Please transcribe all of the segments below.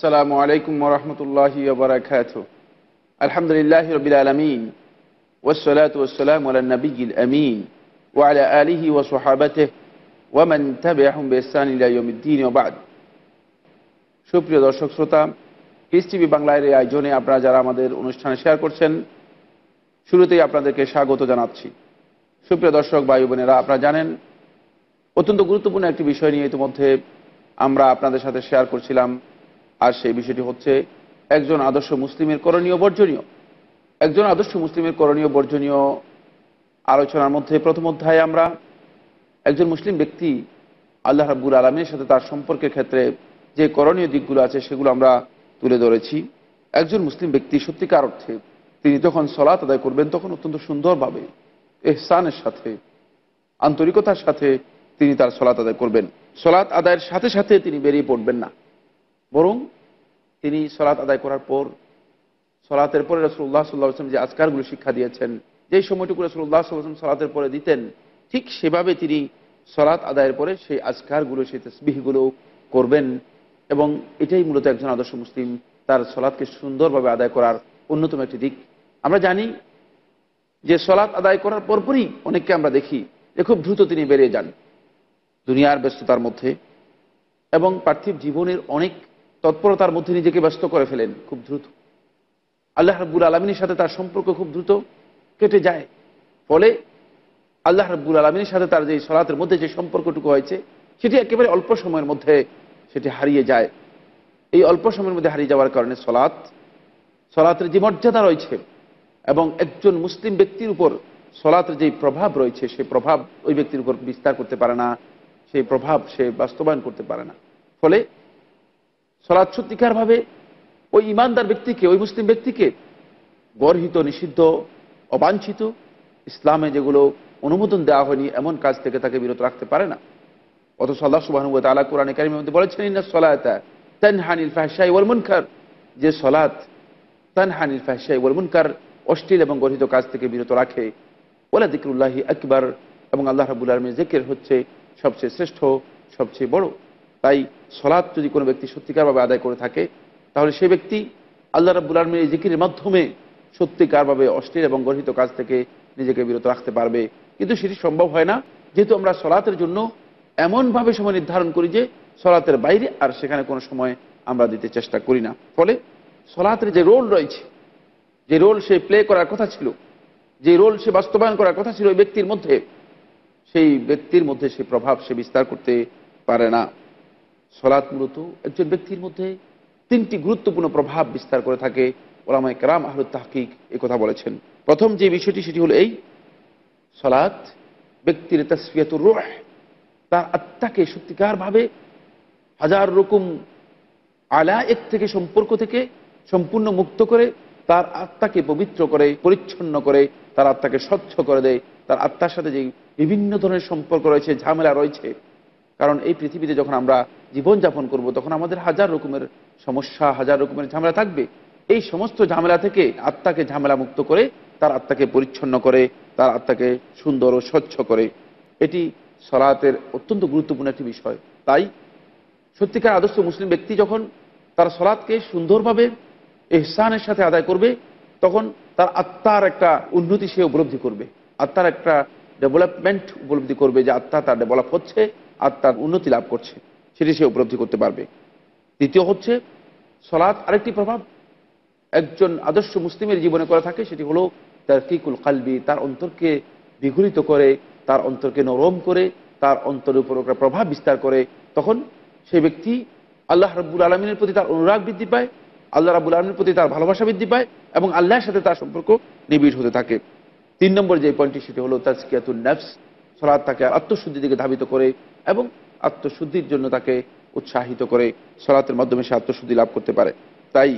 আসসালামু আলাইকুম ওরহমতুল্লাহ বারাকাত আলহামদুলিল্লাহ রবিল আলমিন ওসলাত ওসালাম নবীল আমিন আলিহি ও ওবাদ সুপ্রিয় দর্শক শ্রোতা পিস টিভি বাংলার এই আয়োজনে আপনারা যারা আমাদের অনুষ্ঠানে শেয়ার করছেন শুরুতেই আপনাদেরকে স্বাগত জানাচ্ছি সুপ্রিয় দর্শক ভাই বোনেরা আপনারা জানেন অত্যন্ত গুরুত্বপূর্ণ একটি বিষয় নিয়ে ইতিমধ্যে আমরা আপনাদের সাথে শেয়ার করছিলাম আর সেই বিষয়টি হচ্ছে একজন আদর্শ মুসলিমের করণীয় বর্জনীয় একজন আদর্শ মুসলিমের করণীয় বর্জনীয় আলোচনার মধ্যে প্রথম অধ্যায়ে আমরা একজন মুসলিম ব্যক্তি আল্লাহ রাব্বুল আলমের সাথে তার সম্পর্কের ক্ষেত্রে যে করণীয় দিকগুলো আছে সেগুলো আমরা তুলে ধরেছি একজন মুসলিম ব্যক্তি সত্যিকার অর্থে তিনি যখন সলাত আদায় করবেন তখন অত্যন্ত সুন্দরভাবে এহসানের সাথে আন্তরিকতার সাথে তিনি তার সলাত আদায় করবেন সলাত আদায়ের সাথে সাথে তিনি বেরিয়ে পড়বেন না বরং তিনি সলাৎ আদায় করার পর সলাতের পরে রসুল্লাহ সাল্লাহ আসলাম যে আজকারগুলো শিক্ষা দিয়েছেন যে সময়টুকু রসুল্লাহ আসলাম সলাতের পরে দিতেন ঠিক সেভাবে তিনি সলাৎ আদায়ের পরে সেই আজকারগুলো সেই তসবিহগুলো করবেন এবং এটাই মূলত একজন আদর্শ মুসলিম তার সলাদকে সুন্দরভাবে আদায় করার অন্যতম একটি দিক আমরা জানি যে সলাৎ আদায় করার পরপরই অনেককে আমরা দেখি যে খুব দ্রুত তিনি বেরিয়ে যান দুনিয়ার ব্যস্ততার মধ্যে এবং পার্থিব জীবনের অনেক তৎপরতার মধ্যে নিজেকে ব্যস্ত করে ফেলেন খুব দ্রুত আল্লাহ রব্বুল আলমিনের সাথে তার সম্পর্ক খুব দ্রুত কেটে যায় ফলে আল্লাহ রব্বুল আলমিনের সাথে তার যে সলাতের মধ্যে যে সম্পর্কটুকু হয়েছে সেটি একেবারে অল্প সময়ের মধ্যে সেটি হারিয়ে যায় এই অল্প সময়ের মধ্যে হারিয়ে যাওয়ার কারণে সলাত সলাতের যে মর্যাদা রয়েছে এবং একজন মুসলিম ব্যক্তির উপর সলাতের যে প্রভাব রয়েছে সেই প্রভাব ওই ব্যক্তির উপর বিস্তার করতে পারে না সেই প্রভাব সে বাস্তবায়ন করতে পারে না ফলে সলাদ সত্যিকারভাবে ওই ইমানদার ব্যক্তিকে ওই মুসলিম ব্যক্তিকে গর্হিত নিষিদ্ধ অবাঞ্ছিত ইসলামে যেগুলো অনুমোদন দেওয়া হয়নি এমন কাজ থেকে তাকে বিরত রাখতে পারে না অত আল্লাহ সুবাহানুব তালা কোরআন কারিমের মধ্যে বলেছেন ইন্না সলায়তা তানহানিল ফাহসাই ওয়াল মুনকার যে সলাত তানহানিল ফাহসাই ওয়াল মুনকার অশ্লীল এবং গর্হিত কাজ থেকে বিরত রাখে ওলা দিকরুল্লাহি আকবার এবং আল্লাহ রাবুল আলমী জেকের হচ্ছে সবচেয়ে শ্রেষ্ঠ সবচেয়ে বড় তাই সলাৎ যদি কোনো ব্যক্তি সত্যিকারভাবে আদায় করে থাকে তাহলে সে ব্যক্তি আল্লাহ রাবুল আলমীর জিকির জিকিরের মাধ্যমে সত্যিকারভাবে অশ্লীল এবং গর্হিত কাজ থেকে নিজেকে বিরত রাখতে পারবে কিন্তু সেটি সম্ভব হয় না যেহেতু আমরা সলাতের জন্য এমনভাবে সময় নির্ধারণ করি যে সলাতের বাইরে আর সেখানে কোনো সময় আমরা দিতে চেষ্টা করি না ফলে সলাতের যে রোল রয়েছে যে রোল সে প্লে করার কথা ছিল যে রোল সে বাস্তবায়ন করার কথা ছিল ওই ব্যক্তির মধ্যে সেই ব্যক্তির মধ্যে সে প্রভাব সে বিস্তার করতে পারে না সলাৎ মূলত একজন ব্যক্তির মধ্যে তিনটি গুরুত্বপূর্ণ প্রভাব বিস্তার করে থাকে ওলামায় কেরাম আহলুদ তাহকিক এ কথা বলেছেন প্রথম যে বিষয়টি সেটি হলো এই সলাৎ ব্যক্তির তসফিয়াত রোহ তার আত্মাকে সত্যিকারভাবে হাজার রকম আলা এক থেকে সম্পর্ক থেকে সম্পূর্ণ মুক্ত করে তার আত্মাকে পবিত্র করে পরিচ্ছন্ন করে তার আত্মাকে স্বচ্ছ করে দেয় তার আত্মার সাথে যে বিভিন্ন ধরনের সম্পর্ক রয়েছে ঝামেলা রয়েছে কারণ এই পৃথিবীতে যখন আমরা জীবনযাপন করব তখন আমাদের হাজার রকমের সমস্যা হাজার রকমের ঝামেলা থাকবে এই সমস্ত ঝামেলা থেকে আত্মাকে ঝামেলা মুক্ত করে তার আত্মাকে পরিচ্ছন্ন করে তার আত্মাকে সুন্দর ও স্বচ্ছ করে এটি সলাতের অত্যন্ত গুরুত্বপূর্ণ একটি বিষয় তাই সত্যিকার আদর্শ মুসলিম ব্যক্তি যখন তার সলাদকে সুন্দরভাবে এহসানের সাথে আদায় করবে তখন তার আত্মার একটা উন্নতি সে উপলব্ধি করবে আত্মার একটা ডেভেলপমেন্ট উপলব্ধি করবে যে আত্মা তার ডেভেলপ হচ্ছে আত্মার উন্নতি লাভ করছে সেটি সে উপলব্ধি করতে পারবে দ্বিতীয় হচ্ছে সলাৎ আরেকটি প্রভাব একজন আদর্শ মুসলিমের জীবনে করা থাকে সেটি হলো তার কিকুল কালবি তার অন্তরকে বিঘুরিত করে তার অন্তরকে নরম করে তার অন্তরের উপর প্রভাব বিস্তার করে তখন সেই ব্যক্তি আল্লাহ রাবুল আলমিনের প্রতি তার অনুরাগ বৃদ্ধি পায় আল্লাহ রাবুল আলমীর প্রতি তার ভালোবাসা বৃদ্ধি পায় এবং আল্লাহর সাথে তার সম্পর্ক নিবিড় হতে থাকে তিন নম্বর যে পয়েন্টটি সেটি হলো তাজকিয়াতুল নফস সলাদ তাকে আত্মশুদ্ধির দিকে ধাবিত করে এবং আত্মশুদ্ধির জন্য তাকে উৎসাহিত করে সলাতের মাধ্যমে সে আত্মশুদ্ধি লাভ করতে পারে তাই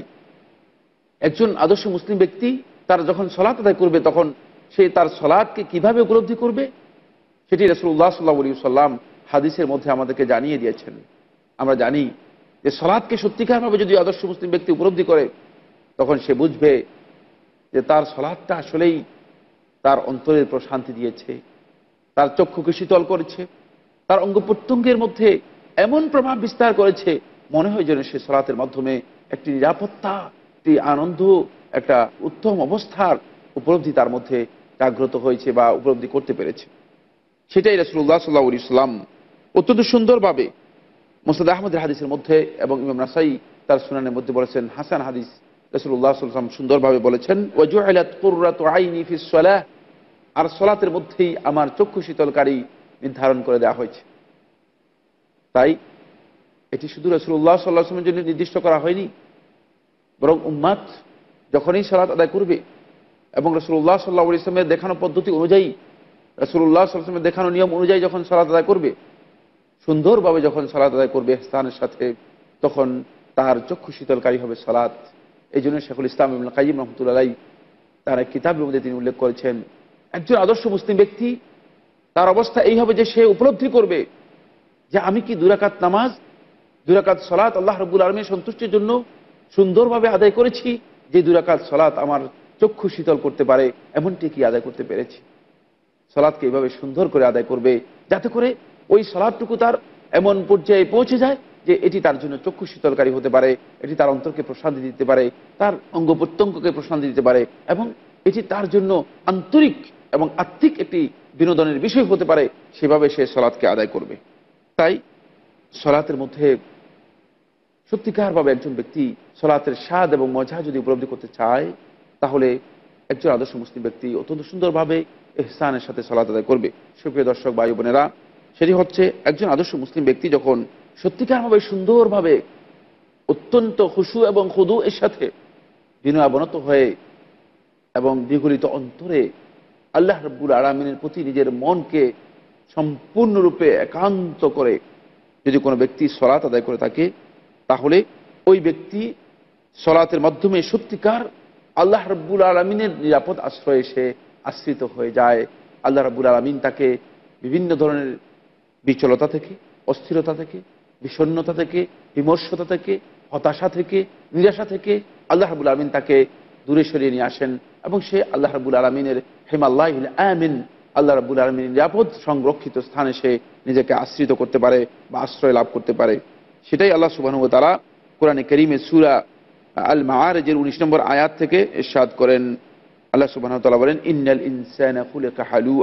একজন আদর্শ মুসলিম ব্যক্তি তার যখন সলাত আদায় করবে তখন সে তার সলাদকে কিভাবে উপলব্ধি করবে সেটি রসুল্লাহ সাল্লাহ আলী সাল্লাম হাদিসের মধ্যে আমাদেরকে জানিয়ে দিয়েছেন আমরা জানি যে সলাদকে সত্যিকারভাবে যদি আদর্শ মুসলিম ব্যক্তি উপলব্ধি করে তখন সে বুঝবে যে তার সলাদটা আসলেই তার অন্তরের প্রশান্তি দিয়েছে তার চক্ষুকে শীতল করেছে তার অঙ্গ প্রত্যঙ্গের মধ্যে এমন প্রভাব বিস্তার করেছে মনে হয় যেন সে সলাতের মাধ্যমে একটি নিরাপত্তা একটি আনন্দ একটা উত্তম অবস্থার উপলব্ধি তার মধ্যে জাগ্রত হয়েছে বা উপলব্ধি করতে পেরেছে সেটাই রসুল্লাহ সাল্লাহ ইসলাম অত্যন্ত সুন্দরভাবে মোসাদ আহমদের হাদিসের মধ্যে এবং ইমাম রাসাই তার সুনানের মধ্যে বলেছেন হাসান হাদিস রসুল্লাহ সাল্লাম সুন্দরভাবে বলেছেন ওয়াজু আলাত আর সলাতের মধ্যেই আমার চক্ষু শীতলকারী নির্ধারণ করে দেওয়া হয়েছে তাই এটি শুধু রসুল্লাহ সাল্লাহামের জন্য নির্দিষ্ট করা হয়নি বরং উম্মাদ যখনই সালাত আদায় করবে এবং রসুল্লাহ সাল্লাহ ইসলামের দেখানো পদ্ধতি অনুযায়ী রসুল্লাহ সাল্লামের দেখানো নিয়ম অনুযায়ী যখন সালাত আদায় করবে সুন্দরভাবে যখন সালাত আদায় করবে স্থানের সাথে তখন তার চক্ষু শীতলকারী হবে সালাত এই জন্য শেখুল ইসলাম কাজিম রহমতুল্লাহ তার এক কিতাবের মধ্যে তিনি উল্লেখ করেছেন একজন আদর্শ মুসলিম ব্যক্তি তার অবস্থা এই হবে যে সে উপলব্ধি করবে যে আমি কি দুরাকাত নামাজ দুরাকাত সলাত আল্লাহ রবুল আলমের সন্তুষ্টির জন্য সুন্দরভাবে আদায় করেছি যে দুরাকাত সলাত আমার চক্ষু শীতল করতে পারে এমনটি কি আদায় করতে পেরেছি সলাদকে এইভাবে সুন্দর করে আদায় করবে যাতে করে ওই সলাদটুকু তার এমন পর্যায়ে পৌঁছে যায় যে এটি তার জন্য চক্ষু শীতলকারী হতে পারে এটি তার অন্তরকে প্রশান্তি দিতে পারে তার অঙ্গ প্রত্যঙ্গকে প্রশান্তি দিতে পারে এবং এটি তার জন্য আন্তরিক এবং আত্মিক একটি বিনোদনের বিষয় হতে পারে সেভাবে সে সলাদকে আদায় করবে তাই সলাতের মধ্যে সত্যিকারভাবে একজন ব্যক্তি সলাতের স্বাদ এবং মজা যদি উপলব্ধি করতে চায় তাহলে একজন আদর্শ মুসলিম ব্যক্তি অত্যন্ত সুন্দরভাবে এহসানের সাথে সলাত আদায় করবে সুপ্রিয় দর্শক বায়ু বোনেরা সেটি হচ্ছে একজন আদর্শ মুসলিম ব্যক্তি যখন সত্যিকারভাবে সুন্দরভাবে অত্যন্ত খুশু এবং খুদু এর সাথে বিনয়াবনত হয়ে এবং বিগলিত অন্তরে আল্লাহ রব্বুল আলমিনের প্রতি নিজের মনকে সম্পূর্ণরূপে একান্ত করে যদি কোনো ব্যক্তি সলাত আদায় করে থাকে তাহলে ওই ব্যক্তি সলাতের মাধ্যমে সত্যিকার আল্লাহ রব্বুল আলমিনের নিরাপদ আশ্রয়ে সে আশ্রিত হয়ে যায় আল্লাহ রব্বুল আলমিন তাকে বিভিন্ন ধরনের বিচলতা থেকে অস্থিরতা থেকে বিষণ্নতা থেকে বিমর্ষতা থেকে হতাশা থেকে নিরাশা থেকে আল্লাহ রবুল আলমিন তাকে দূরে সরিয়ে নিয়ে আসেন এবং সে আল্লাহ রাবুল আলমিনের হেমাল্লাহ আমিন আল্লাহ রাবুল আলমিন নিরাপদ সংরক্ষিত স্থানে সে নিজেকে আশ্রিত করতে পারে বা আশ্রয় লাভ করতে পারে সেটাই আল্লাহ সুবাহানুব তারা কোরআনে করিমে সুরা আল মাহারেজের উনিশ নম্বর আয়াত থেকে ইরশাদ করেন আল্লাহ সুবাহ তালা বলেন ইন্নাল ইনসানুল কাহালু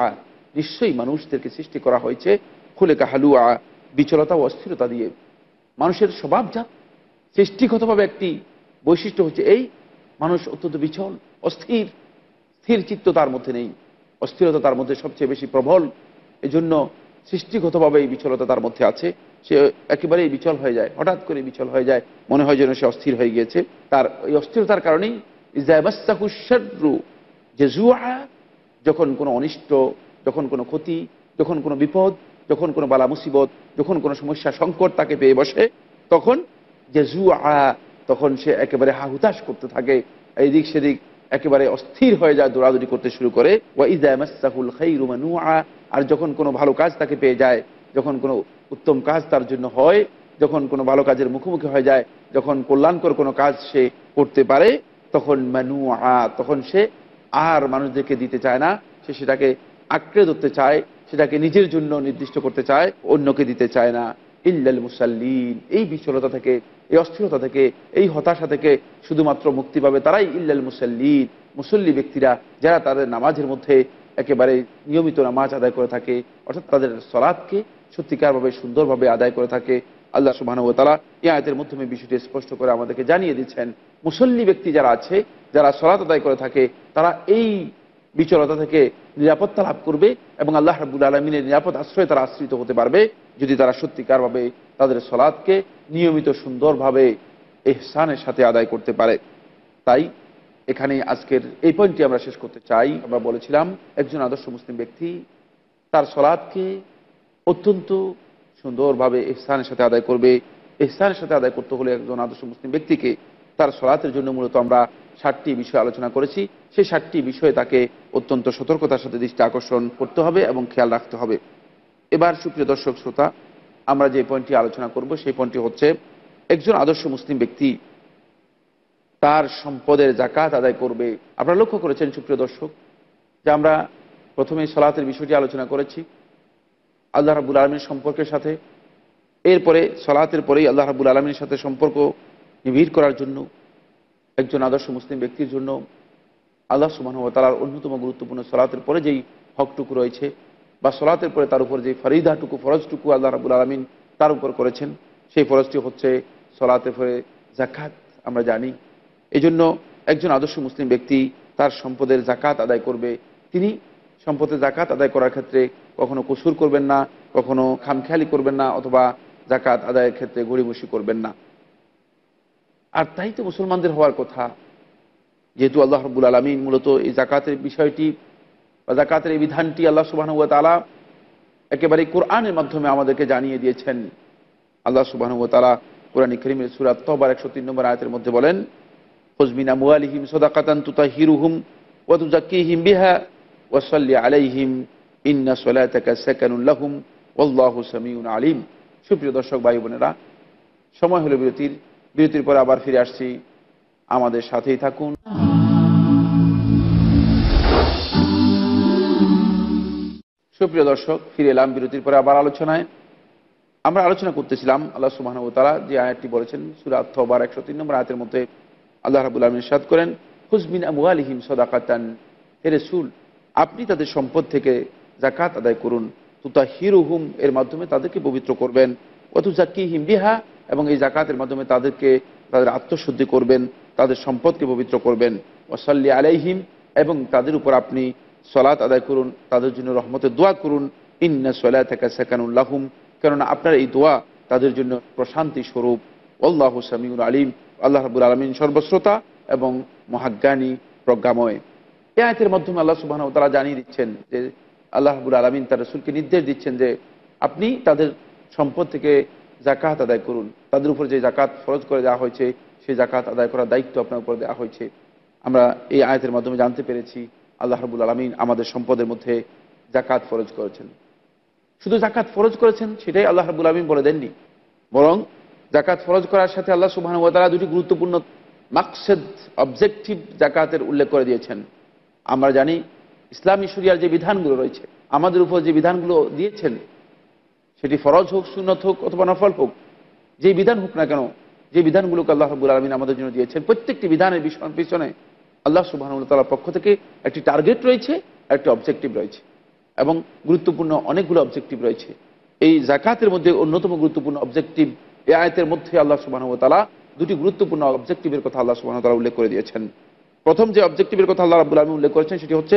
আ নিশ্চয়ই মানুষদেরকে সৃষ্টি করা হয়েছে খুলেকা হালুয়া বিচলতা ও অস্থিরতা দিয়ে মানুষের স্বভাবজাত সৃষ্টিগতভাবে একটি বৈশিষ্ট্য হচ্ছে এই মানুষ অত্যন্ত বিচল অস্থির স্থির চিত্ত তার মধ্যে নেই অস্থিরতা তার মধ্যে সবচেয়ে বেশি প্রবল এজন্য সৃষ্টিগতভাবে এই বিচলতা তার মধ্যে আছে সে একেবারেই বিচল হয়ে যায় হঠাৎ করে বিচল হয়ে যায় মনে হয় যেন সে অস্থির হয়ে গিয়েছে তার এই অস্থিরতার কারণেই ইজাইবাস্তাহুসারু যে জুয়া যখন কোনো অনিষ্ট যখন কোনো ক্ষতি যখন কোনো বিপদ যখন কোনো বালা মুসিবত যখন কোনো সমস্যা সংকট তাকে পেয়ে বসে তখন যে জু আ তখন সে একেবারে হাহুতাস করতে থাকে এইদিক সেদিক একেবারে অস্থির হয়ে যায় দৌড়াদৌড়ি করতে শুরু করে ওয়া খাই রুমানু আর যখন কোনো ভালো কাজ তাকে পেয়ে যায় যখন কোনো উত্তম কাজ তার জন্য হয় যখন কোনো ভালো কাজের মুখোমুখি হয়ে যায় যখন কল্যাণকর কোনো কাজ সে করতে পারে তখন মানু তখন সে আর মানুষদেরকে দিতে চায় না সে সেটাকে আঁকড়ে ধরতে চায় সেটাকে নিজের জন্য নির্দিষ্ট করতে চায় অন্যকে দিতে চায় না ইল্লাল মুসাল্লিন এই বিচলতা থেকে এই অস্থিরতা থেকে এই হতাশা থেকে শুধুমাত্র মুক্তি পাবে তারাই ইল্লাল মুসাল্লিন মুসল্লি ব্যক্তিরা যারা তাদের নামাজের মধ্যে একেবারে নিয়মিত নামাজ আদায় করে থাকে অর্থাৎ তাদের সলাদকে সত্যিকারভাবে সুন্দরভাবে আদায় করে থাকে আল্লাহ সুবাহানুতালা এই আয়তের মাধ্যমে বিষয়টি স্পষ্ট করে আমাদেরকে জানিয়ে দিচ্ছেন মুসল্লি ব্যক্তি যারা আছে যারা সলাত আদায় করে থাকে তারা এই বিচলতা থেকে নিরাপত্তা লাভ করবে এবং আল্লাহ রাবুল আলমিনের নিরাপদ আশ্রয়ে তারা আশ্রিত হতে পারবে যদি তারা সত্যিকারভাবে তাদের সলাদকে নিয়মিত সুন্দরভাবে এহসানের সাথে আদায় করতে পারে তাই এখানে আজকের এই পয়েন্টটি আমরা শেষ করতে চাই আমরা বলেছিলাম একজন আদর্শ মুসলিম ব্যক্তি তার সলাদকে অত্যন্ত সুন্দরভাবে এহসানের সাথে আদায় করবে এহসানের সাথে আদায় করতে হলে একজন আদর্শ মুসলিম ব্যক্তিকে তার সলাতের জন্য মূলত আমরা ষাটটি বিষয় আলোচনা করেছি সেই ষাটটি বিষয়ে তাকে অত্যন্ত সতর্কতার সাথে দৃষ্টি আকর্ষণ করতে হবে এবং খেয়াল রাখতে হবে এবার সুপ্রিয় দর্শক শ্রোতা আমরা যে পয়েন্টটি আলোচনা করব সেই পয়েন্টটি হচ্ছে একজন আদর্শ মুসলিম ব্যক্তি তার সম্পদের জাকাত আদায় করবে আপনারা লক্ষ্য করেছেন সুপ্রিয় দর্শক যে আমরা প্রথমে সলাতের বিষয়টি আলোচনা করেছি আল্লাহ রাবুল আলমীর সম্পর্কের সাথে এরপরে সলাতের পরেই আল্লাহ রাবুল আলমীর সাথে সম্পর্ক নিবিড় করার জন্য একজন আদর্শ মুসলিম ব্যক্তির জন্য আল্লাহ সুবাহতালার অন্যতম গুরুত্বপূর্ণ সলাতের পরে যেই হকটুকু রয়েছে বা সলাতের পরে তার উপর যেই ফরিদাটুকু ফরজটুকু আল্লাহ রাবুল আলমিন তার উপর করেছেন সেই ফরজটি হচ্ছে সলাতের পরে জাকাত আমরা জানি এজন্য একজন আদর্শ মুসলিম ব্যক্তি তার সম্পদের জাকাত আদায় করবে তিনি সম্পদের জাকাত আদায় করার ক্ষেত্রে কখনো কসুর করবেন না কখনো খামখেয়ালি করবেন না অথবা জাকাত আদায়ের ক্ষেত্রে গড়িমসি করবেন না আর তাই তো মুসলমানদের হওয়ার কথা যেহেতু আল্লাহ রব্বুল আলমিন মূলত এই জাকাতের বিষয়টি বা জাকাতের এই বিধানটি আল্লাহ সুবাহানুয়া তালা একেবারে কোরআনের মাধ্যমে আমাদেরকে জানিয়ে দিয়েছেন আল্লাহ সুবাহানুয়া তালা কোরআন করিমের সুরাত তহবার একশো তিন নম্বর আয়তের মধ্যে বলেন হজমিনা মুআলিহিম সদাকাতান তুতা হিরুহুম ওয়াতুজাকিহিম বিহা ওয়াসাল্লি আলাইহিম ইন্না সলাতাকা সেকানুল্লাহুম ওল্লাহ সামিউন আলিম সুপ্রিয় দর্শক ভাই বোনেরা সময় হলো বিরতির বিরতির পর আবার ফিরে আসছি আমাদের সাথেই থাকুন সুপ্রিয় দর্শক ফিরে এলাম বিরতির পরে আবার আলোচনায় আমরা আলোচনা করতেছিলাম আল্লাহ সুবাহানব তালা যে আয়াতটি বলেছেন সুরাত থবার একশো তিন নম্বর আয়াতের মধ্যে আল্লাহ রাবুল আলম সাদ করেন হুসমিন আবু আলহিম সদাকাতান হে রেসুল আপনি তাদের সম্পদ থেকে জাকাত আদায় করুন তুতা হিরু হুম এর মাধ্যমে তাদেরকে পবিত্র করবেন অথু জাকি হিম বিহা এবং এই জাকাতের মাধ্যমে তাদেরকে তাদের আত্মশুদ্ধি করবেন তাদের সম্পদকে পবিত্র করবেন ওসাল্লি আলাইহিম এবং তাদের উপর আপনি সলাৎ আদায় করুন তাদের জন্য রহমতে দোয়া করুন ইন্না সলায় থাকা সেকানুল্লাহম কেননা আপনার এই দোয়া তাদের জন্য প্রশান্তি স্বরূপ আল্লাহ সামিউল আলিম আল্লাহ রাবুল আলমিন সর্বশ্রোতা এবং মহাজ্ঞানী প্রজ্ঞাময় এ আয়তের মাধ্যমে আল্লাহ সুবাহ তারা জানিয়ে দিচ্ছেন যে আল্লাহ রাবুল আলমিন তার রসুলকে নির্দেশ দিচ্ছেন যে আপনি তাদের সম্পদ থেকে জাকাত আদায় করুন তাদের উপর যে জাকাত ফরজ করে দেওয়া হয়েছে সেই জাকাত আদায় করার দায়িত্ব আপনার উপর দেওয়া হয়েছে আমরা এই আয়তের মাধ্যমে জানতে পেরেছি আল্লাহ রবুল আলমিন আমাদের সম্পদের মধ্যে জাকাত ফরজ করেছেন শুধু জাকাত ফরজ করেছেন সেটাই আল্লাহ রবুল আলমিন বলে দেননি বরং জাকাত ফরজ করার সাথে আল্লাহ সুবাহান তারা দুটি গুরুত্বপূর্ণ মাকসেদ অবজেক্টিভ জাকাতের উল্লেখ করে দিয়েছেন আমরা জানি ইসলামী সুরিয়ার যে বিধানগুলো রয়েছে আমাদের উপর যে বিধানগুলো দিয়েছেন সেটি ফরজ হোক সুনত হোক অথবা নফল হোক যে বিধান হোক না কেন যে বিধানগুলোকে আল্লাহ হাবুল আলমিন আমাদের জন্য দিয়েছেন প্রত্যেকটি বিধানের পিছনে আল্লাহ সুবাহানুল তালার পক্ষ থেকে একটি টার্গেট রয়েছে একটি অবজেক্টিভ রয়েছে এবং গুরুত্বপূর্ণ অনেকগুলো অবজেক্টিভ রয়েছে এই জাকাতের মধ্যে অন্যতম গুরুত্বপূর্ণ অবজেক্টিভ এ আয়তের মধ্যে আল্লাহ তালা দুটি গুরুত্বপূর্ণ অবজেক্টিভের কথা আল্লাহ তালা উল্লেখ করে দিয়েছেন প্রথম যে অবজেক্টিভের কথা আল্লাহ রাবুল আলমী উল্লেখ করেছেন সেটি হচ্ছে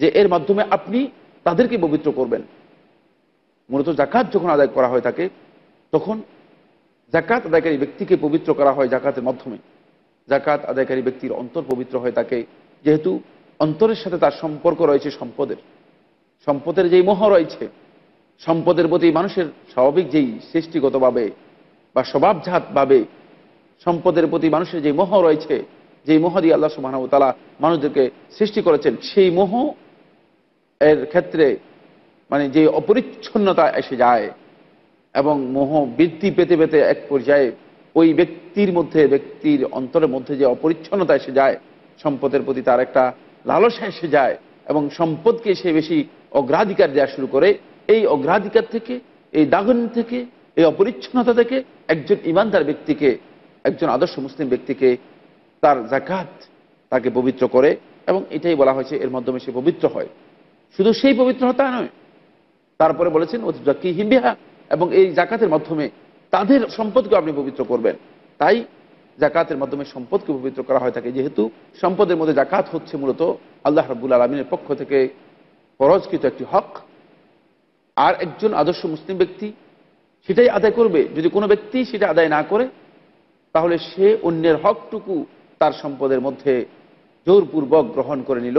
যে এর মাধ্যমে আপনি তাদেরকে পবিত্র করবেন মূলত জাকাত যখন আদায় করা হয় থাকে তখন জাকাত আদায়কারী ব্যক্তিকে পবিত্র করা হয় জাকাতের মাধ্যমে জাকাত আদায়কারী ব্যক্তির অন্তর পবিত্র হয় থাকে যেহেতু অন্তরের সাথে তার সম্পর্ক রয়েছে সম্পদের সম্পদের যেই মোহ রয়েছে সম্পদের প্রতি মানুষের স্বাভাবিক যেই সৃষ্টিগতভাবে বা স্বভাবজাতভাবে সম্পদের প্রতি মানুষের যে মোহ রয়েছে যেই মোহ দিয়ে আল্লাহ তালা মানুষদেরকে সৃষ্টি করেছেন সেই মোহ এর ক্ষেত্রে মানে যে অপরিচ্ছন্নতা এসে যায় এবং মোহ বৃদ্ধি পেতে পেতে এক পর্যায়ে ওই ব্যক্তির মধ্যে ব্যক্তির অন্তরের মধ্যে যে অপরিচ্ছন্নতা এসে যায় সম্পদের প্রতি তার একটা লালসা এসে যায় এবং সম্পদকে সে বেশি অগ্রাধিকার দেওয়া শুরু করে এই অগ্রাধিকার থেকে এই দাগন থেকে এই অপরিচ্ছন্নতা থেকে একজন ইমানদার ব্যক্তিকে একজন আদর্শ মুসলিম ব্যক্তিকে তার জাকাত তাকে পবিত্র করে এবং এটাই বলা হয়েছে এর মাধ্যমে সে পবিত্র হয় শুধু সেই পবিত্রতা নয় তারপরে বলেছেন কি হিমবিহা এবং এই জাকাতের মাধ্যমে তাদের সম্পদকে আপনি পবিত্র করবেন তাই জাকাতের মাধ্যমে সম্পদকে পবিত্র করা হয় থাকে যেহেতু সম্পদের মধ্যে জাকাত হচ্ছে মূলত আল্লাহ রাবুল আলমিনের পক্ষ থেকে পরজকৃত একটি হক আর একজন আদর্শ মুসলিম ব্যক্তি সেটাই আদায় করবে যদি কোনো ব্যক্তি সেটা আদায় না করে তাহলে সে অন্যের হকটুকু তার সম্পদের মধ্যে জোরপূর্বক গ্রহণ করে নিল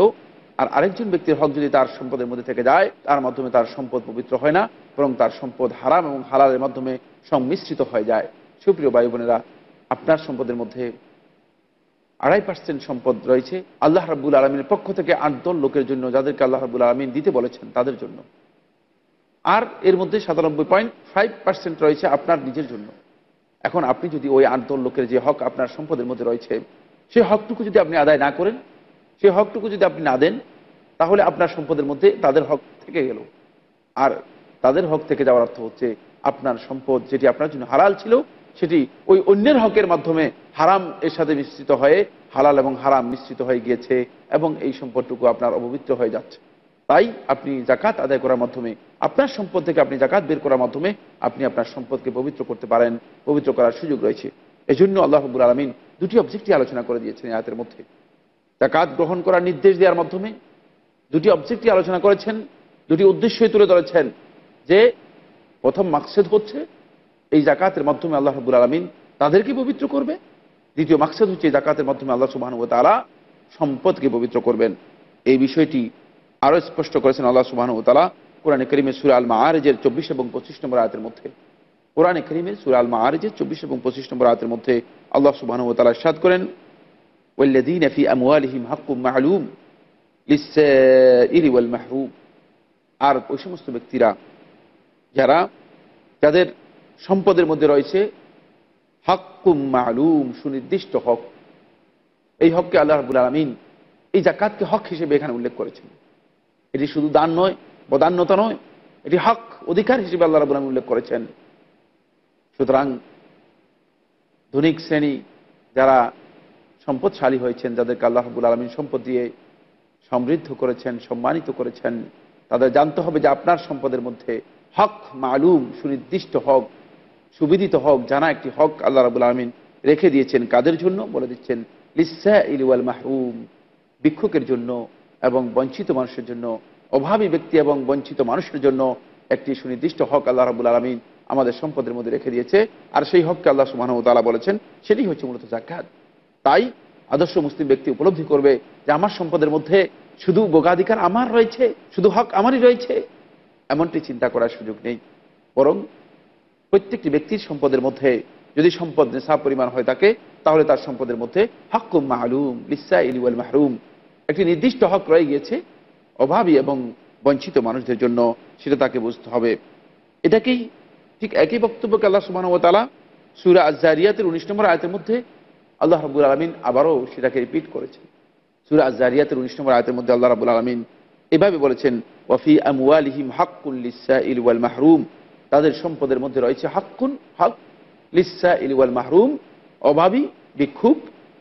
আর আরেকজন ব্যক্তির হক যদি তার সম্পদের মধ্যে থেকে যায় তার মাধ্যমে তার সম্পদ পবিত্র হয় না বরং তার সম্পদ হারাম এবং হালালের মাধ্যমে সংমিশ্রিত হয়ে যায় সুপ্রিয় বায়ু বোনেরা আপনার সম্পদের মধ্যে আড়াই পার্সেন্ট সম্পদ রয়েছে আল্লাহ রাবুল আলমিনের পক্ষ থেকে দল লোকের জন্য যাদেরকে আল্লাহ রাবুল আলমিন দিতে বলেছেন তাদের জন্য আর এর মধ্যে সাতানব্বই পয়েন্ট ফাইভ পার্সেন্ট রয়েছে আপনার নিজের জন্য এখন আপনি যদি ওই দল লোকের যে হক আপনার সম্পদের মধ্যে রয়েছে সেই হকটুকু যদি আপনি আদায় না করেন সেই হকটুকু যদি আপনি না দেন তাহলে আপনার সম্পদের মধ্যে তাদের হক থেকে গেল আর তাদের হক থেকে যাওয়ার অর্থ হচ্ছে আপনার সম্পদ যেটি আপনার জন্য হালাল ছিল সেটি ওই অন্যের হকের মাধ্যমে হারাম এর সাথে মিশ্রিত হয়ে হালাল এবং হারাম মিশ্রিত হয়ে গিয়েছে এবং এই সম্পদটুকু আপনার অপবিত্র হয়ে যাচ্ছে তাই আপনি জাকাত আদায় করার মাধ্যমে আপনার সম্পদ থেকে আপনি জাকাত বের করার মাধ্যমে আপনি আপনার সম্পদকে পবিত্র করতে পারেন পবিত্র করার সুযোগ রয়েছে এজন্য আল্লাহবুল আলমিন দুটি অবজেক্টই আলোচনা করে দিয়েছেন আয়াতের মধ্যে জাকাত গ্রহণ করার নির্দেশ দেওয়ার মাধ্যমে দুটি অবজেক্টই আলোচনা করেছেন দুটি উদ্দেশ্যই তুলে ধরেছেন যে প্রথম মাকসেদ হচ্ছে এই জাকাতের মাধ্যমে আল্লাহ হাবুল আলমিন তাদেরকে পবিত্র করবে দ্বিতীয় মাকসেদ হচ্ছে এই জাকাতের মাধ্যমে আল্লাহ সুবাহানুব তালা সম্পদকে পবিত্র করবেন এই বিষয়টি আরও স্পষ্ট করেছেন আল্লাহ সুবাহানুব তালা কোরআনে করিমের সুর আল মাহারেজের চব্বিশ এবং পঁচিশ নম্বর আয়াতের মধ্যে কোরআনে করিমের সুর আল মাহারেজের চব্বিশ এবং পঁচিশ নম্বর আয়াতের মধ্যে আল্লাহ সুবাহানুব তালা সাদ করেন والذين في أموالهم حق معلوم للسائر والمحروم আর ওই সমস্ত ব্যক্তিরা যারা তাদের সম্পদের মধ্যে রয়েছে হাক্কুম মালুম সুনির্দিষ্ট হক এই হককে আল্লাহ রাবুল আলমিন এই জাকাতকে হক হিসেবে এখানে উল্লেখ করেছেন এটি শুধু দান নয় বদান্যতা নয় এটি হক অধিকার হিসেবে আল্লাহ রাবুল আলমিন উল্লেখ করেছেন সুতরাং ধনিক শ্রেণী যারা সম্পদশালী হয়েছেন যাদেরকে আল্লাহ রাবুল আলমিন সম্পদ দিয়ে সমৃদ্ধ করেছেন সম্মানিত করেছেন তাদের জানতে হবে যে আপনার সম্পদের মধ্যে হক মালুম সুনির্দিষ্ট হক সুবিদিত হক জানা একটি হক আল্লাহ রাবুল আলমিন রেখে দিয়েছেন কাদের জন্য বলে দিচ্ছেন লিসা ইলিওয়াল মাহরুম ভিক্ষুকের জন্য এবং বঞ্চিত মানুষের জন্য অভাবী ব্যক্তি এবং বঞ্চিত মানুষের জন্য একটি সুনির্দিষ্ট হক আল্লাহ রাবুল আলমিন আমাদের সম্পদের মধ্যে রেখে দিয়েছে আর সেই হককে আল্লাহ সুবাহ তালা বলেছেন সেটি হচ্ছে মূলত জাকাত তাই আদর্শ মুসলিম ব্যক্তি উপলব্ধি করবে যে আমার সম্পদের মধ্যে শুধু বোগাধিকার আমার রয়েছে শুধু হক আমারই রয়েছে এমনটি চিন্তা করার সুযোগ নেই বরং প্রত্যেকটি ব্যক্তির সম্পদের মধ্যে যদি সম্পদ নেশা পরিমাণ হয় থাকে তাহলে তার সম্পদের মধ্যে হকুম মাহলুম লিসা ইলিউল মাহরুম একটি নির্দিষ্ট হক রয়ে গিয়েছে অভাবী এবং বঞ্চিত মানুষদের জন্য সেটা তাকে বুঝতে হবে এটাকেই ঠিক একই বক্তব্যকে আল্লাহ সুবাহ সুরা আজারিয়াতের উনিশ নম্বর আয়তের মধ্যে আল্লাহ রবুল আলমিন আবারও সেটাকে রিপিট করেছেন সুরা আজারিয়াতের উনিশ নম্বর আয়তের মধ্যে আল্লাহ রাবুল আলমিন এভাবে বলেছেন ওয়াফি আমিম হাক্কুন লিসা ইল ওয়াল মাহরুম তাদের সম্পদের মধ্যে রয়েছে হাক্কুন হক লিসা ইল ওয়াল মাহরুম অভাবী বিক্ষুব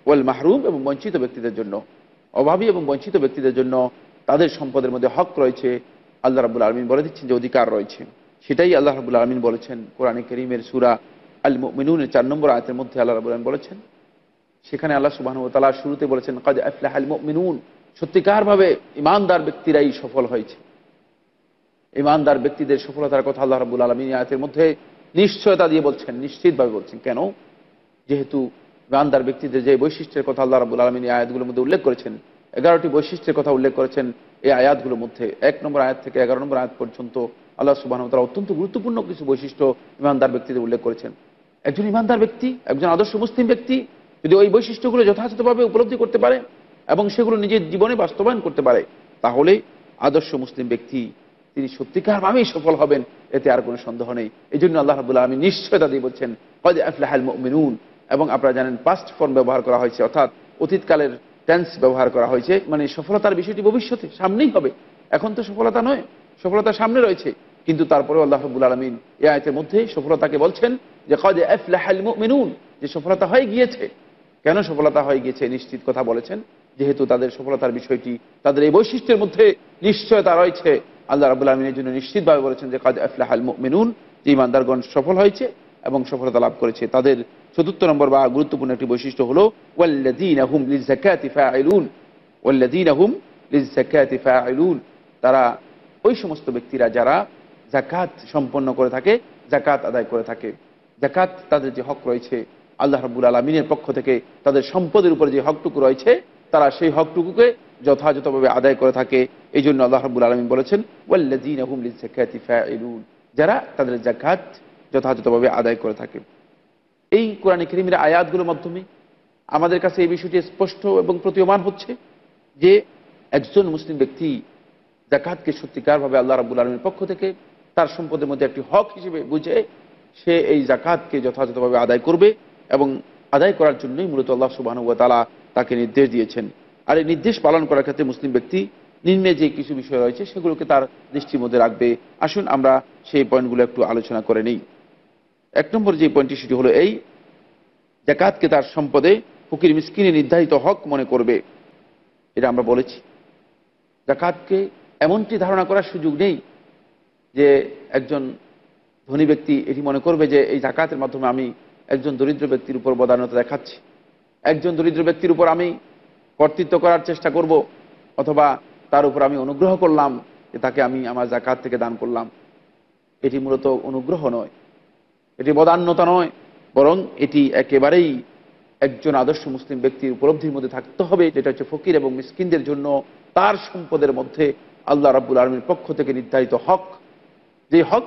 ওয়াল মাহরুম এবং বঞ্চিত ব্যক্তিদের জন্য অভাবী এবং বঞ্চিত ব্যক্তিদের জন্য তাদের সম্পদের মধ্যে হক রয়েছে আল্লাহ রাবুল আলমিন বলে দিচ্ছেন যে অধিকার রয়েছে সেটাই আল্লাহ রাবুল আলমিন বলেছেন কোরআনে করিমের সুরা আল মিনুনের চার নম্বর আয়তের মধ্যে আল্লাহ রাবুল আলমিন বলেছেন সেখানে আল্লাহ তালা শুরুতে বলেছেন কাজ আফলাহ মিনুন সত্যিকারভাবে ইমানদার ব্যক্তিরাই সফল হয়েছে ইমানদার ব্যক্তিদের সফলতার কথা আল্লাহ রাবুল আলমিন আয়াতের মধ্যে নিশ্চয়তা দিয়ে বলছেন নিশ্চিতভাবে বলছেন কেন যেহেতু ইমানদার ব্যক্তিদের যে বৈশিষ্ট্যের কথা আল্লাহ রাবুল আলমিন এই আয়াতগুলোর মধ্যে উল্লেখ করেছেন এগারোটি বৈশিষ্ট্যের কথা উল্লেখ করেছেন এই আয়াতগুলোর মধ্যে এক নম্বর আয়াত থেকে এগারো নম্বর আয়াত পর্যন্ত আল্লাহ সুবাহতালা অত্যন্ত গুরুত্বপূর্ণ কিছু বৈশিষ্ট্য ইমানদার ব্যক্তিদের উল্লেখ করেছেন একজন ইমানদার ব্যক্তি একজন আদর্শ মুসলিম ব্যক্তি যদি ওই বৈশিষ্ট্যগুলো যথাযথভাবে উপলব্ধি করতে পারে এবং সেগুলো নিজের জীবনে বাস্তবায়ন করতে পারে তাহলে আদর্শ মুসলিম ব্যক্তি তিনি সত্যিকারভাবেই সফল হবেন এতে আর কোনো সন্দেহ নেই এই জন্য আল্লাহ রাবুল্লাহ আমি নিশ্চয়তা দিয়ে বলছেন হজ আফলাহাল মিনুন এবং আপনারা জানেন পাস্ট ফর্ম ব্যবহার করা হয়েছে অর্থাৎ অতীতকালের টেন্স ব্যবহার করা হয়েছে মানে সফলতার বিষয়টি ভবিষ্যতে সামনেই হবে এখন তো সফলতা নয় সফলতা সামনে রয়েছে কিন্তু তারপরে আল্লাহ রবুল আলমিন এ আয়তের মধ্যে সফলতাকে বলছেন যে কদে আফলাহাল মিনুন যে সফলতা হয়ে গিয়েছে কেন সফলতা হয়ে গেছে নিশ্চিত কথা বলেছেন যেহেতু তাদের সফলতার বিষয়টি তাদের এই বৈশিষ্ট্যের মধ্যে নিশ্চয়তা রয়েছে আল্লাহ রাবুল আলমিনের জন্য নিশ্চিতভাবে বলেছেন যে কাজ আফলাহ আল মেনুন যে ইমানদারগণ সফল হয়েছে এবং সফলতা লাভ করেছে তাদের চতুর্থ নম্বর বা গুরুত্বপূর্ণ একটি বৈশিষ্ট্য হল ওয়াল্লাদিন আহম লিজাকাতিফা আইলুন ওয়াল্লাদিন আহম লিজাকাতিফা আইলুন তারা ওই সমস্ত ব্যক্তিরা যারা জাকাত সম্পন্ন করে থাকে জাকাত আদায় করে থাকে জাকাত তাদের যে হক রয়েছে আল্লাহ রাবুল আলমিনের পক্ষ থেকে তাদের সম্পদের উপরে যে হকটুকু রয়েছে তারা সেই হকটুকুকে যথাযথভাবে আদায় করে থাকে এই জন্য আল্লাহ রাবুল আলমিন বলেছেন যারা তাদের জাকাত যথাযথভাবে আদায় করে থাকে এই কোরআন করিমের আয়াতগুলোর মাধ্যমে আমাদের কাছে এই বিষয়টি স্পষ্ট এবং প্রতীয়মান হচ্ছে যে একজন মুসলিম ব্যক্তি জাকাতকে সত্যিকারভাবে আল্লাহ রাবুল আলমীর পক্ষ থেকে তার সম্পদের মধ্যে একটি হক হিসেবে বুঝে সে এই জাকাতকে যথাযথভাবে আদায় করবে এবং আদায় করার জন্যই মূলত আল্লাহ সুবাহানুয়া তালা তাকে নির্দেশ দিয়েছেন আর এই নির্দেশ পালন করার ক্ষেত্রে মুসলিম ব্যক্তি নিম্নে যে কিছু বিষয় রয়েছে সেগুলোকে তার দৃষ্টির মধ্যে রাখবে আসুন আমরা সেই পয়েন্টগুলো একটু আলোচনা করে নিই এক নম্বর যে পয়েন্টটি সেটি হলো এই জাকাতকে তার সম্পদে ফকির মিসকিনে নির্ধারিত হক মনে করবে এটা আমরা বলেছি জাকাতকে এমনটি ধারণা করার সুযোগ নেই যে একজন ধনী ব্যক্তি এটি মনে করবে যে এই জাকাতের মাধ্যমে আমি একজন দরিদ্র ব্যক্তির উপর বদানতা দেখাচ্ছি একজন দরিদ্র ব্যক্তির উপর আমি কর্তৃত্ব করার চেষ্টা করব অথবা তার উপর আমি অনুগ্রহ করলাম যে তাকে আমি আমার জাকাত থেকে দান করলাম এটি মূলত অনুগ্রহ নয় এটি বদান্যতা নয় বরং এটি একেবারেই একজন আদর্শ মুসলিম ব্যক্তির উপলব্ধির মধ্যে থাকতে হবে যেটা হচ্ছে ফকির এবং মিসকিনদের জন্য তার সম্পদের মধ্যে আল্লাহ রাবুল আলমীর পক্ষ থেকে নির্ধারিত হক যে হক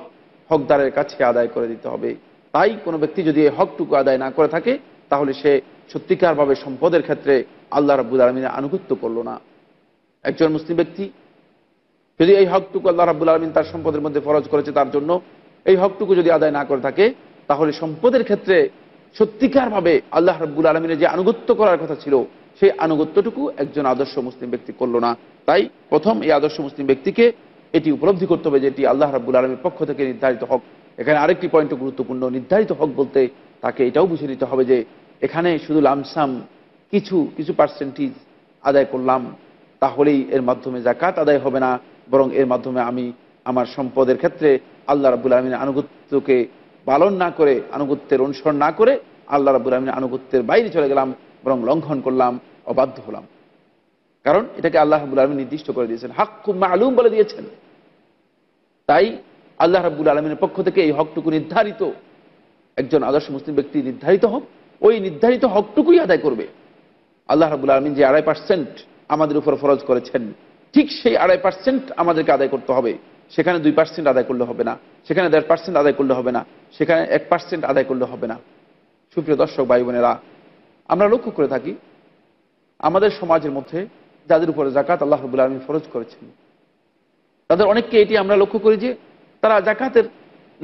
হকদারের কাছে আদায় করে দিতে হবে তাই কোনো ব্যক্তি যদি এই হকটুকু আদায় না করে থাকে তাহলে সে সত্যিকারভাবে সম্পদের ক্ষেত্রে আল্লাহ রাব্বুল আলমিনের আনুগত্য করল না একজন মুসলিম ব্যক্তি যদি এই হকটুকু আল্লাহ রাব্বুল আলমিন তার সম্পদের মধ্যে ফরজ করেছে তার জন্য এই হকটুকু যদি আদায় না করে থাকে তাহলে সম্পদের ক্ষেত্রে সত্যিকারভাবে আল্লাহ রাব্বুল আলমিনের যে আনুগত্য করার কথা ছিল সেই আনুগত্যটুকু একজন আদর্শ মুসলিম ব্যক্তি করল না তাই প্রথম এই আদর্শ মুসলিম ব্যক্তিকে এটি উপলব্ধি করতে হবে যে এটি আল্লাহ রাব্বুল আলমীর পক্ষ থেকে নির্ধারিত হক এখানে আরেকটি পয়েন্ট গুরুত্বপূর্ণ নির্ধারিত হক বলতে তাকে এটাও বুঝে নিতে হবে যে এখানে শুধু লামসাম কিছু কিছু পার্সেন্টেজ আদায় করলাম তাহলেই এর মাধ্যমে জাকাত আদায় হবে না বরং এর মাধ্যমে আমি আমার সম্পদের ক্ষেত্রে আল্লাহ রাবুল আলমিনের আনুগত্যকে পালন না করে আনুগত্যের অনুসরণ না করে আল্লাহ রাবুল আলমিনের আনুগত্যের বাইরে চলে গেলাম বরং লঙ্ঘন করলাম অবাধ্য হলাম কারণ এটাকে আল্লাহ রাবুল আলমিন নির্দিষ্ট করে দিয়েছেন হাক খুব মালুম বলে দিয়েছেন তাই আল্লাহ রাবুল আলমিনের পক্ষ থেকে এই হকটুকু নির্ধারিত একজন আদর্শ মুসলিম ব্যক্তি নির্ধারিত হক ওই নির্ধারিত হকটুকুই আদায় করবে আল্লাহ রাবুল আলমিন যে আড়াই পার্সেন্ট আমাদের উপর ফরজ করেছেন ঠিক সেই আড়াই পার্সেন্ট আমাদেরকে আদায় করতে হবে সেখানে দুই পার্সেন্ট আদায় করলে হবে না সেখানে দেড় পার্সেন্ট আদায় করলে হবে না সেখানে এক পার্সেন্ট আদায় করলে হবে না সুপ্রিয় দর্শক ভাই বোনেরা আমরা লক্ষ্য করে থাকি আমাদের সমাজের মধ্যে যাদের উপরে জাকাত আল্লাহ রবুল আলমিন ফরজ করেছেন তাদের অনেককে এটি আমরা লক্ষ্য করি যে তারা জাকাতের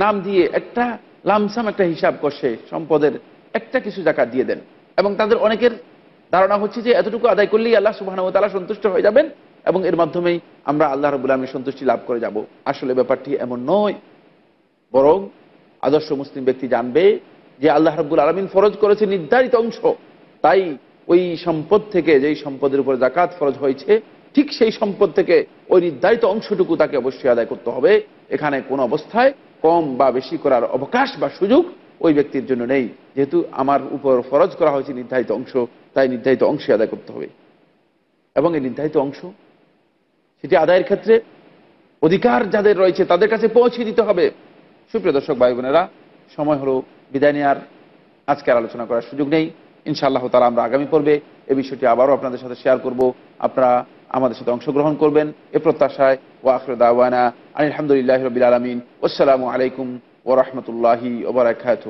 নাম দিয়ে একটা লামসাম একটা হিসাব কষে সম্পদের একটা কিছু জাকাত দিয়ে দেন এবং তাদের অনেকের ধারণা হচ্ছে যে এতটুকু আদায় করলেই আল্লাহ তালা সন্তুষ্ট হয়ে যাবেন এবং এর মাধ্যমেই আমরা আল্লাহ রবুল আলমীর সন্তুষ্টি লাভ করে যাব আসলে ব্যাপারটি এমন নয় বরং আদর্শ মুসলিম ব্যক্তি জানবে যে আল্লাহ রব্বুল আলমিন ফরজ করেছে নির্ধারিত অংশ তাই ওই সম্পদ থেকে যেই সম্পদের উপর জাকাত ফরজ হয়েছে ঠিক সেই সম্পদ থেকে ওই নির্ধারিত অংশটুকু তাকে অবশ্যই আদায় করতে হবে এখানে কোন অবস্থায় কম বা বেশি করার অবকাশ বা সুযোগ ওই ব্যক্তির জন্য নেই যেহেতু আমার উপর ফরজ করা হয়েছে নির্ধারিত অংশ তাই নির্ধারিত অংশে আদায় করতে হবে এবং এই নির্ধারিত অংশ সেটি আদায়ের ক্ষেত্রে অধিকার যাদের রয়েছে তাদের কাছে পৌঁছে দিতে হবে সুপ্রিয় দর্শক ভাই বোনেরা সময় হলো বিদায় নেওয়ার আজকের আলোচনা করার সুযোগ নেই ইনশাআল্লাহ তারা আমরা আগামী পর্বে এ বিষয়টি আবারও আপনাদের সাথে শেয়ার করব আপনারা আমাদের সাথে অংশগ্রহণ করবেন এ প্রত্যাশায় ওয়াকর দাওয়ানা আলহামদুলিল্লাহ রবিল আলমিন আসসালামু আলাইকুম ওরহমতুল্লাহি ওবরাকাত